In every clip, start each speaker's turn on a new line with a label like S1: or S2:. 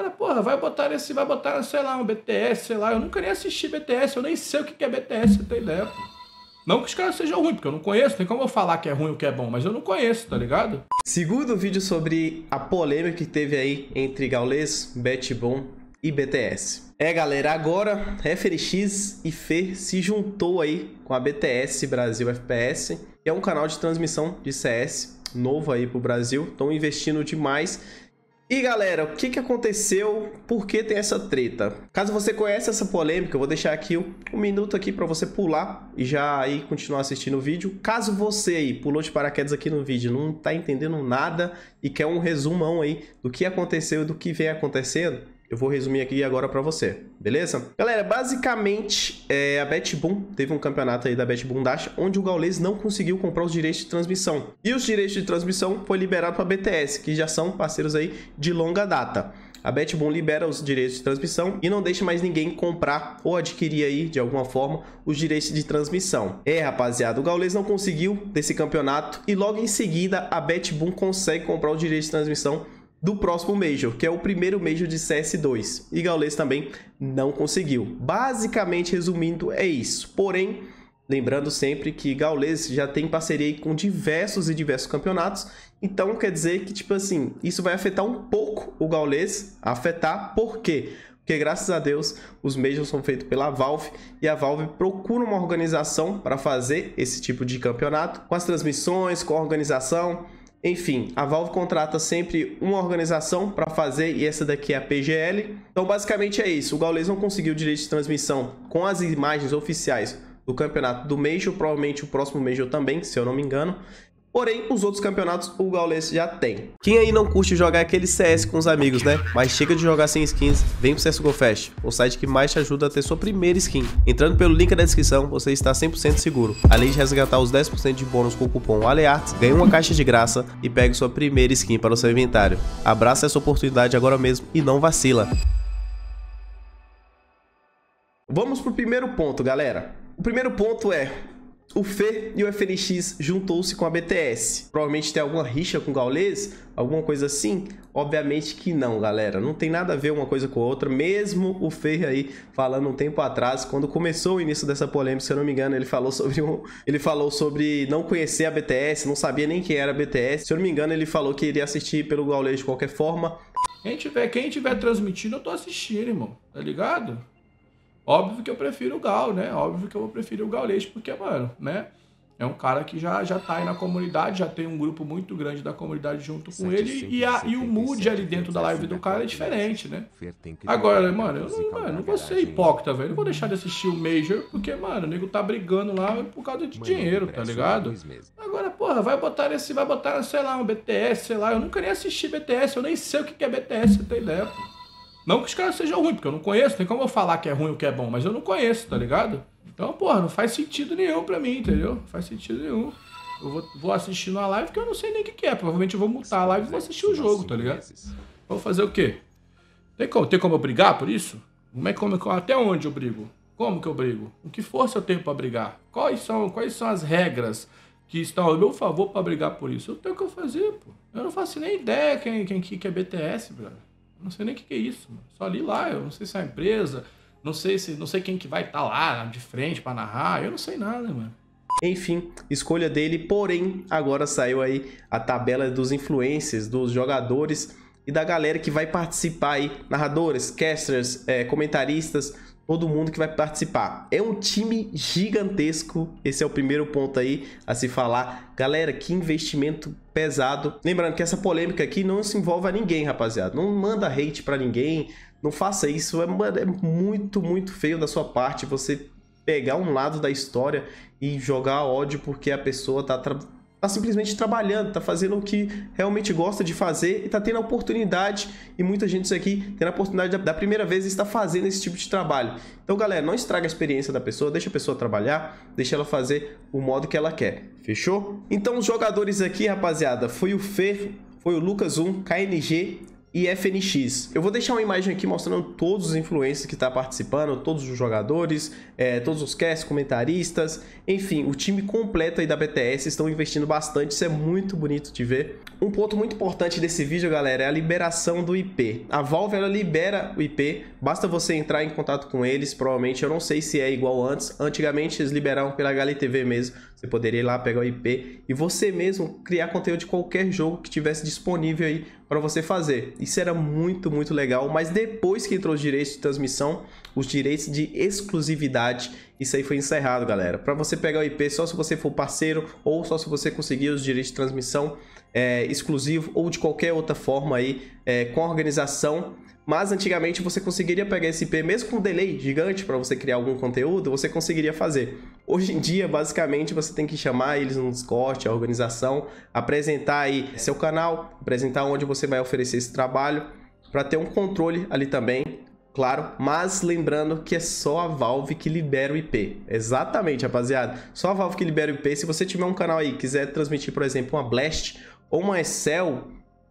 S1: Agora, porra, vai botar esse, vai botar, sei lá, um BTS, sei lá. Eu nunca nem assisti BTS, eu nem sei o que é BTS, eu tenho ideia. Não que os caras sejam ruins, porque eu não conheço, tem como eu falar que é ruim ou que é bom, mas
S2: eu não conheço, tá ligado? Segundo vídeo sobre a polêmica que teve aí entre Gaules, Betbom e BTS. É, galera, agora FLX e Fê se juntou aí com a BTS Brasil FPS, que é um canal de transmissão de CS novo aí pro Brasil. Estão investindo demais e galera, o que, que aconteceu? Por que tem essa treta? Caso você conheça essa polêmica, eu vou deixar aqui um, um minuto aqui para você pular e já aí continuar assistindo o vídeo. Caso você aí pulou de paraquedas aqui no vídeo, não tá entendendo nada e quer um resumão aí do que aconteceu e do que vem acontecendo, eu vou resumir aqui agora para você, beleza? Galera, basicamente, é, a BetBoom teve um campeonato aí da BetBoom Dash, onde o Gaules não conseguiu comprar os direitos de transmissão. E os direitos de transmissão foi liberado para a BTS, que já são parceiros aí de longa data. A BetBoom libera os direitos de transmissão e não deixa mais ninguém comprar ou adquirir aí, de alguma forma, os direitos de transmissão. É, rapaziada, o Gaules não conseguiu desse campeonato e logo em seguida a BetBoom consegue comprar os direitos de transmissão do próximo Major, que é o primeiro Major de CS2. E Gaules também não conseguiu. Basicamente, resumindo, é isso. Porém, lembrando sempre que Gaules já tem parceria com diversos e diversos campeonatos. Então, quer dizer que, tipo assim, isso vai afetar um pouco o Gaules. Afetar por quê? Porque, graças a Deus, os Majors são feitos pela Valve e a Valve procura uma organização para fazer esse tipo de campeonato, com as transmissões, com a organização enfim, a Valve contrata sempre uma organização para fazer e essa daqui é a PGL. Então basicamente é isso, o Gaules não conseguiu o direito de transmissão com as imagens oficiais do campeonato do Major, provavelmente o próximo Major também, se eu não me engano. Porém, os outros campeonatos o Gaules já tem. Quem aí não curte jogar é aquele CS com os amigos, né? Mas chega de jogar sem skins, vem pro CSGO Fest, o site que mais te ajuda a ter sua primeira skin. Entrando pelo link da descrição, você está 100% seguro. Além de resgatar os 10% de bônus com o cupom ALEARTS, ganha uma caixa de graça e pegue sua primeira skin para o seu inventário. Abraça essa oportunidade agora mesmo e não vacila. Vamos pro primeiro ponto, galera. O primeiro ponto é o Fê e o FNX juntou-se com a BTS. Provavelmente tem alguma rixa com o Gaules, alguma coisa assim? Obviamente que não, galera. Não tem nada a ver uma coisa com a outra. Mesmo o Fê aí falando um tempo atrás, quando começou o início dessa polêmica, se eu não me engano, ele falou sobre um... ele falou sobre não conhecer a BTS, não sabia nem quem era a BTS. Se eu não me engano, ele falou que iria assistir pelo Gaules de qualquer forma.
S1: Quem tiver, quem tiver transmitindo, eu tô assistindo, irmão. Tá ligado? Óbvio que eu prefiro o Gal, né? Óbvio que eu vou preferir o Gaulês, porque, mano, né? É um cara que já, já tá aí na comunidade, já tem um grupo muito grande da comunidade junto com ele. E, a, e o mood ali dentro da live do cara é diferente, né? Agora, mano, eu não, mano, não vou ser hipócrita, velho. Não vou deixar de assistir o Major, porque, mano, o nego tá brigando lá por causa de dinheiro, tá ligado? É Agora, porra, vai botar esse, vai botar, sei lá, um BTS, sei lá. Eu nunca nem assisti BTS, eu nem sei o que é BTS, você tem ideia, pô. Não que os caras sejam ruins, porque eu não conheço, tem como eu falar que é ruim ou que é bom, mas eu não conheço, tá ligado? Então, porra, não faz sentido nenhum pra mim, entendeu? Não faz sentido nenhum. Eu vou, vou assistir uma live que eu não sei nem o que, que, é. Provavelmente eu vou mutar a live e vou assistir o jogo, tá ligado? Vou fazer o quê? Tem como, tem como eu brigar por isso? Como é, como, até onde eu brigo? Como que eu brigo? Com que força eu tenho para brigar? Quais são, quais são as regras que estão ao meu favor para brigar por isso? Eu tenho que eu fazer, pô. Eu não faço nem ideia quem, quem que é BTS, brother. Não sei nem o que, que é isso. Mano. Só li lá, eu não sei se é uma empresa, não sei se não sei quem que vai estar tá lá de frente
S2: para narrar, eu não sei nada, mano. Enfim, escolha dele, porém, agora saiu aí a tabela dos influencers, dos jogadores e da galera que vai participar aí, narradores, casters, é, comentaristas, todo mundo que vai participar. É um time gigantesco, esse é o primeiro ponto aí a se falar. Galera, que investimento pesado. Lembrando que essa polêmica aqui não se envolve a ninguém, rapaziada. Não manda hate para ninguém, não faça isso. É, é muito, muito feio da sua parte você pegar um lado da história e jogar ódio porque a pessoa tá tá simplesmente trabalhando, tá fazendo o que realmente gosta de fazer e tá tendo a oportunidade, e muita gente isso aqui tendo a oportunidade da primeira vez está fazendo esse tipo de trabalho. Então, galera, não estraga a experiência da pessoa, deixa a pessoa trabalhar, deixa ela fazer o modo que ela quer. Fechou? Então, os jogadores aqui, rapaziada, foi o Fer, foi o Lucas1, KNG, e FNX. Eu vou deixar uma imagem aqui mostrando todos os influencers que estão tá participando, todos os jogadores, é, todos os cast, comentaristas, enfim, o time completo aí da BTS estão investindo bastante, isso é muito bonito de ver. Um ponto muito importante desse vídeo, galera, é a liberação do IP. A Valve, ela libera o IP, basta você entrar em contato com eles, provavelmente, eu não sei se é igual antes, antigamente eles liberavam pela HLTV mesmo, você poderia ir lá pegar o IP e você mesmo criar conteúdo de qualquer jogo que tivesse disponível aí para você fazer. Isso era muito, muito legal, mas depois que entrou os direitos de transmissão, os direitos de exclusividade, isso aí foi encerrado, galera. Para você pegar o IP, só se você for parceiro ou só se você conseguir os direitos de transmissão é, exclusivo ou de qualquer outra forma aí é, com a organização. Mas antigamente você conseguiria pegar esse IP, mesmo com um delay gigante para você criar algum conteúdo, você conseguiria fazer. Hoje em dia, basicamente, você tem que chamar eles no Discord, a organização, apresentar aí seu canal, apresentar onde você vai oferecer esse trabalho, para ter um controle ali também, claro, mas lembrando que é só a Valve que libera o IP. Exatamente, rapaziada. Só a Valve que libera o IP. Se você tiver um canal aí quiser transmitir, por exemplo, uma Blast ou uma Excel,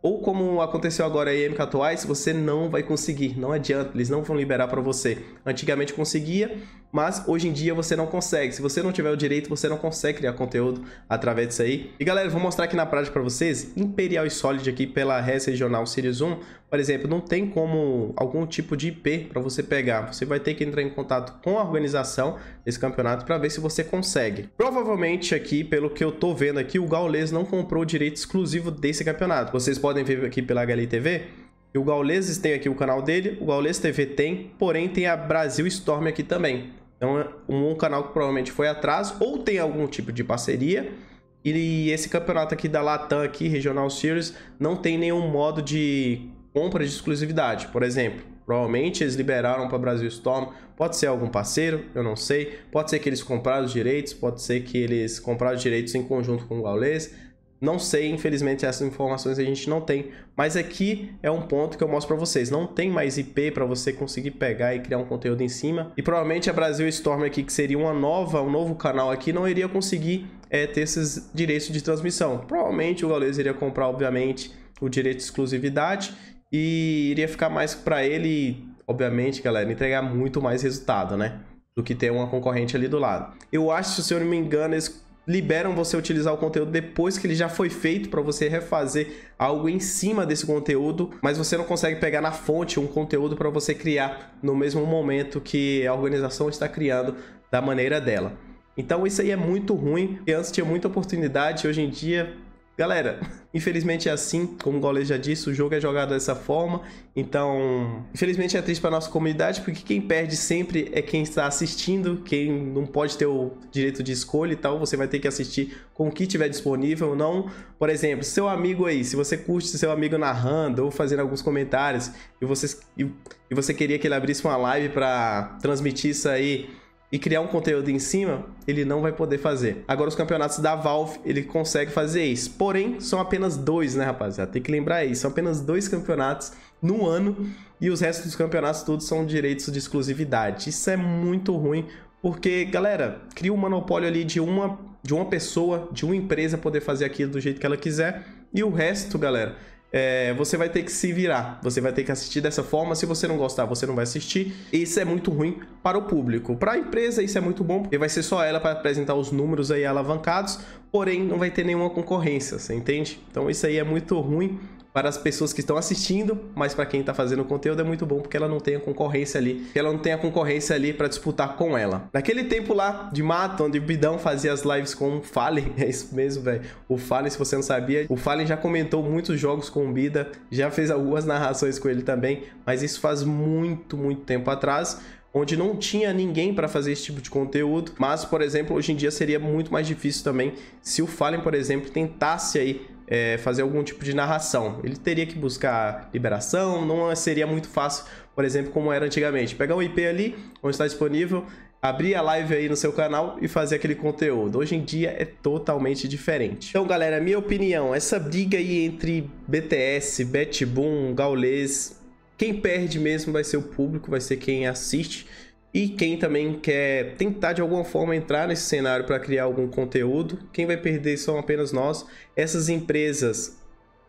S2: ou como aconteceu agora aí MK Twice, você não vai conseguir, não adianta, eles não vão liberar para você. Antigamente conseguia, mas hoje em dia você não consegue. Se você não tiver o direito, você não consegue criar conteúdo através disso aí. E galera, vou mostrar aqui na prática para vocês, Imperial e Solid aqui pela Res Regional Series 1, por exemplo, não tem como algum tipo de IP para você pegar. Você vai ter que entrar em contato com a organização desse campeonato para ver se você consegue. Provavelmente aqui, pelo que eu tô vendo aqui, o Gaules não comprou o direito exclusivo desse campeonato. Vocês podem ver aqui pela HLTV e o Gaules tem aqui o canal dele, o Gaules TV tem, porém tem a Brasil Storm aqui também. Então, um canal que provavelmente foi atrás ou tem algum tipo de parceria. E esse campeonato aqui da Latam, aqui, Regional Series, não tem nenhum modo de compra de exclusividade, por exemplo. Provavelmente eles liberaram para Brasil Storm. Pode ser algum parceiro, eu não sei. Pode ser que eles compraram os direitos, pode ser que eles compraram os direitos em conjunto com o Gaules. Não sei, infelizmente, essas informações a gente não tem, mas aqui é um ponto que eu mostro para vocês. Não tem mais IP para você conseguir pegar e criar um conteúdo em cima. E provavelmente a Brasil Storm aqui, que seria uma nova, um novo canal aqui, não iria conseguir é, ter esses direitos de transmissão. Provavelmente o Gaules iria comprar, obviamente, o direito de exclusividade e iria ficar mais para ele, obviamente, galera, entregar muito mais resultado, né? Do que ter uma concorrente ali do lado. Eu acho, se eu não me engano, esse liberam você utilizar o conteúdo depois que ele já foi feito para você refazer algo em cima desse conteúdo, mas você não consegue pegar na fonte um conteúdo para você criar no mesmo momento que a organização está criando da maneira dela. Então isso aí é muito ruim, e antes tinha muita oportunidade, hoje em dia Galera, infelizmente é assim, como o Gaules já disse, o jogo é jogado dessa forma, então, infelizmente é triste para nossa comunidade, porque quem perde sempre é quem está assistindo, quem não pode ter o direito de escolha e tal, você vai ter que assistir com o que tiver disponível, não, por exemplo, seu amigo aí, se você curte seu amigo narrando ou fazendo alguns comentários e você, e, e você queria que ele abrisse uma live para transmitir isso aí e criar um conteúdo em cima, ele não vai poder fazer. Agora, os campeonatos da Valve, ele consegue fazer isso. Porém, são apenas dois, né, rapaziada? Tem que lembrar isso. São apenas dois campeonatos no ano e os restos dos campeonatos todos são direitos de exclusividade. Isso é muito ruim, porque, galera, cria um monopólio ali de uma, de uma pessoa, de uma empresa poder fazer aquilo do jeito que ela quiser e o resto, galera é, você vai ter que se virar. Você vai ter que assistir dessa forma. Se você não gostar, você não vai assistir. Isso é muito ruim para o público. Para a empresa, isso é muito bom, porque vai ser só ela para apresentar os números aí alavancados, porém não vai ter nenhuma concorrência, você entende? Então isso aí é muito ruim para as pessoas que estão assistindo, mas para quem está fazendo conteúdo é muito bom porque ela não tem a concorrência ali, ela não tem a concorrência ali para disputar com ela. Naquele tempo lá de mato, onde o Bidão fazia as lives com o Fallen, é isso mesmo, velho. O Fallen, se você não sabia, o Fallen já comentou muitos jogos com o Bida, já fez algumas narrações com ele também, mas isso faz muito, muito tempo atrás onde não tinha ninguém para fazer esse tipo de conteúdo, mas por exemplo, hoje em dia seria muito mais difícil também se o Fallen, por exemplo, tentasse aí é, fazer algum tipo de narração. Ele teria que buscar liberação, não seria muito fácil, por exemplo, como era antigamente. Pegar um IP ali, onde está disponível, abrir a live aí no seu canal e fazer aquele conteúdo. Hoje em dia é totalmente diferente. Então, galera, minha opinião, essa briga aí entre BTS, Betboom, Gaulês, quem perde mesmo vai ser o público, vai ser quem assiste. E quem também quer tentar de alguma forma entrar nesse cenário para criar algum conteúdo, quem vai perder são apenas nós. Essas empresas,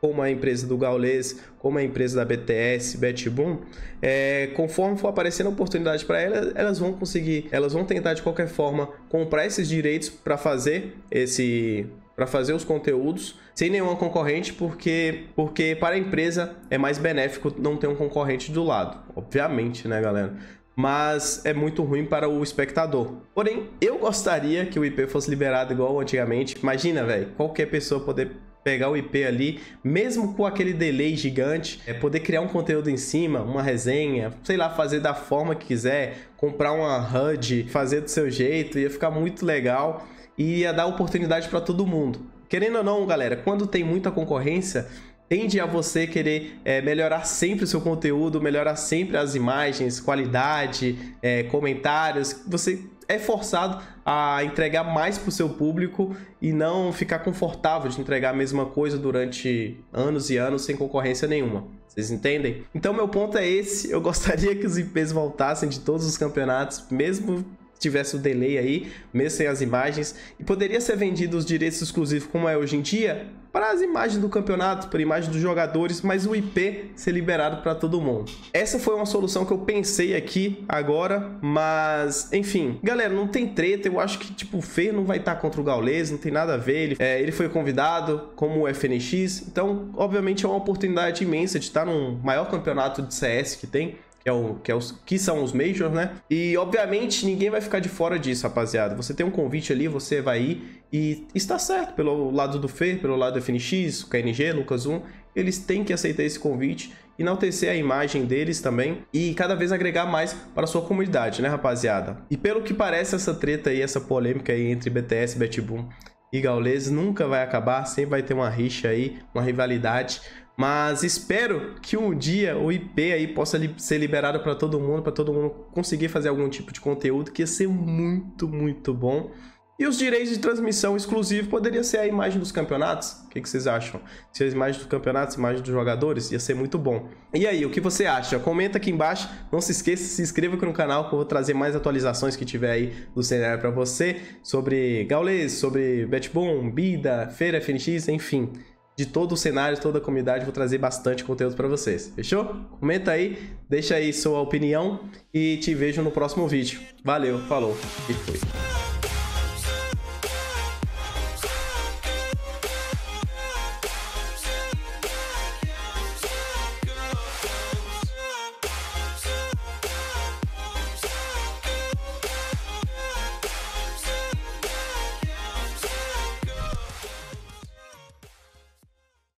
S2: como a empresa do Gaulês, como a empresa da BTS, Betboom, é, conforme for aparecendo oportunidade para elas, elas vão conseguir, elas vão tentar de qualquer forma comprar esses direitos para fazer esse para fazer os conteúdos sem nenhuma concorrente, porque, porque para a empresa é mais benéfico não ter um concorrente do lado. Obviamente, né, galera? mas é muito ruim para o espectador. Porém, eu gostaria que o IP fosse liberado igual antigamente. Imagina, velho, qualquer pessoa poder pegar o IP ali, mesmo com aquele delay gigante, é poder criar um conteúdo em cima, uma resenha, sei lá, fazer da forma que quiser, comprar uma HUD, fazer do seu jeito, ia ficar muito legal e ia dar oportunidade para todo mundo. Querendo ou não, galera, quando tem muita concorrência, tende a você querer é, melhorar sempre o seu conteúdo, melhorar sempre as imagens, qualidade, é, comentários. Você é forçado a entregar mais para o seu público e não ficar confortável de entregar a mesma coisa durante anos e anos sem concorrência nenhuma. Vocês entendem? Então, meu ponto é esse. Eu gostaria que os IPs voltassem de todos os campeonatos, mesmo tivesse o delay aí, mesmo sem as imagens, e poderia ser vendido os direitos exclusivos como é hoje em dia? para as imagens do campeonato, para a imagem dos jogadores, mas o IP ser liberado para todo mundo. Essa foi uma solução que eu pensei aqui agora, mas enfim, galera, não tem treta. Eu acho que tipo o Fer não vai estar tá contra o Gaules, não tem nada a ver. Ele, é, ele foi convidado como o FNX, então obviamente é uma oportunidade imensa de estar tá num maior campeonato de CS que tem que, é o, que, é os, que são os Majors, né? E obviamente ninguém vai ficar de fora disso, rapaziada. Você tem um convite ali, você vai ir e está certo, pelo lado do Fer, pelo lado do FNX, KNG, Lucas 1, eles têm que aceitar esse convite, enaltecer a imagem deles também e cada vez agregar mais para a sua comunidade, né, rapaziada? E pelo que parece, essa treta aí, essa polêmica aí entre BTS, Betboom e Gaules nunca vai acabar, sempre vai ter uma rixa aí, uma rivalidade, mas espero que um dia o IP aí possa li ser liberado para todo mundo, para todo mundo conseguir fazer algum tipo de conteúdo, que ia ser muito, muito bom. E os direitos de transmissão exclusivo poderia ser a imagem dos campeonatos? O que, que vocês acham? Se as imagens dos campeonatos, imagens dos jogadores, ia ser muito bom. E aí, o que você acha? Comenta aqui embaixo. Não se esqueça, se inscreva aqui no canal que eu vou trazer mais atualizações que tiver aí do cenário para você sobre Gaules, sobre Betboom, Bida, Feira FNX, enfim de todo o cenário, toda a comunidade. Vou trazer bastante conteúdo para vocês. Fechou? Comenta aí, deixa aí sua opinião e te vejo no próximo vídeo. Valeu, falou e fui.